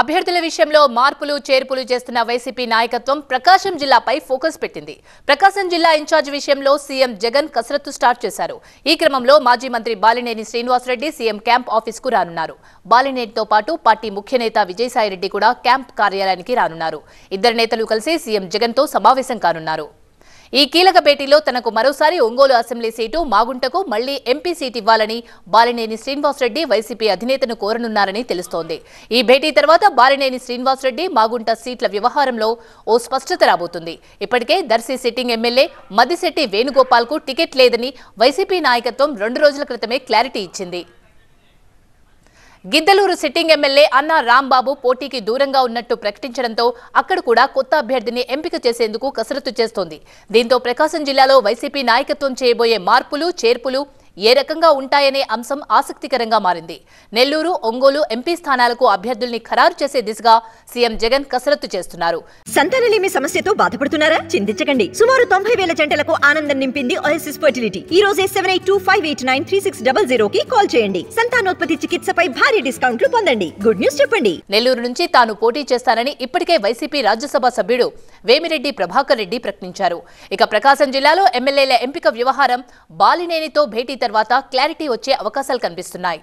అభ్యర్థుల విషయంలో మార్పులు చేర్పులు చేస్తున్న వైసీపీ నాయకత్వం ప్రకాశం జిల్లాపై ఫోకస్ పెట్టింది ప్రకాశం జిల్లా ఇన్ఛార్జ్ విషయంలో సీఎం జగన్ కసరత్తు స్టార్ట్ చేశారు ఈ క్రమంలో మాజీ మంత్రి బాలినేని శ్రీనివాసరెడ్డి సీఎం క్యాంప్ ఆఫీస్కు రానున్నారు బాలినేనితో పాటు పార్టీ ముఖ్యనేత విజయసాయిరెడ్డి కూడా క్యాంప్ కార్యాలయానికి రానున్నారు ఇద్దరు నేతలు కలిసి సీఎం జగన్తో సమావేశం కానున్నారు ఈ కీలక భేటీలో తనకు మరోసారి ఒంగోలు అసెంబ్లీ సీటు మాగుంటకు మళ్లీ ఎంపీ సీట్ ఇవ్వాలని బాలినేని శ్రీనివాసరెడ్డి వైసీపీ అధినేతను కోరనున్నారని తెలుస్తోంది ఈ భేటీ తర్వాత బాలినేని శ్రీనివాసరెడ్డి మాగుంట సీట్ల వ్యవహారంలో ఓ స్పష్టత రాబోతుంది ఇప్పటికే దర్శి సిట్టింగ్ ఎమ్మెల్యే మదిశెట్టి వేణుగోపాల్కు టికెట్ లేదని వైసీపీ నాయకత్వం రెండు రోజుల క్రితమే క్లారిటీ ఇచ్చింది గిద్దలూరు సిట్టింగ్ ఎమ్మెల్యే అన్నా రాంబాబు పోటీకి దూరంగా ఉన్నట్టు ప్రకటించడంతో అక్కడ కూడా కొత్త అభ్యర్థిని ఎంపిక చేసేందుకు కసరత్తు చేస్తోంది దీంతో ప్రకాశం జిల్లాలో వైసీపీ నాయకత్వం చేయబోయే మార్పులు చేర్పులు ఏ రకంగా ఉంటాయనే అంశం ఆసక్తికరంగా మారింది నెల్లూరు ఒంగోలు ఎంపీ స్థానాలకు అభ్యర్థుల్ని ఖరారు చేసే దిశగా సీఎం జగన్ కసరత్తు చేస్తున్నారు సంతానలేమి సమస్యతో బాధపడుతున్నారా చింతించకండి సుమారు తొంభై వేల జంటలకు ఆనందం నింపింది ఓఎస్ఎస్ ఫర్టిలిటీ ఈ రోజే seven eight two five eight nine three six double zero కి కాల్ చేయండి సంతానోత్పత్తి చికిత్సపై భారీ డిస్కౌంట్లు పొందండి గుడ్ న్యూస్ చెప్పండి నెల్లూరు నుంచి తాను పోటీ చేస్తానని ఇప్పటికే వైసీపీ రాజ్యసభ సభ్యుడు వేమిరెడ్డి ప్రభాకర్ రెడ్డి ప్రకటించారు ఇక ప్రకాశం జిల్లాలో ఎమ్మెల్యేల ఎంపిక వ్యవహారం బాలినేనితో భేటీ తర్వాత క్లారిటీ వచ్చే అవకాశాలు కనిపిస్తున్నాయి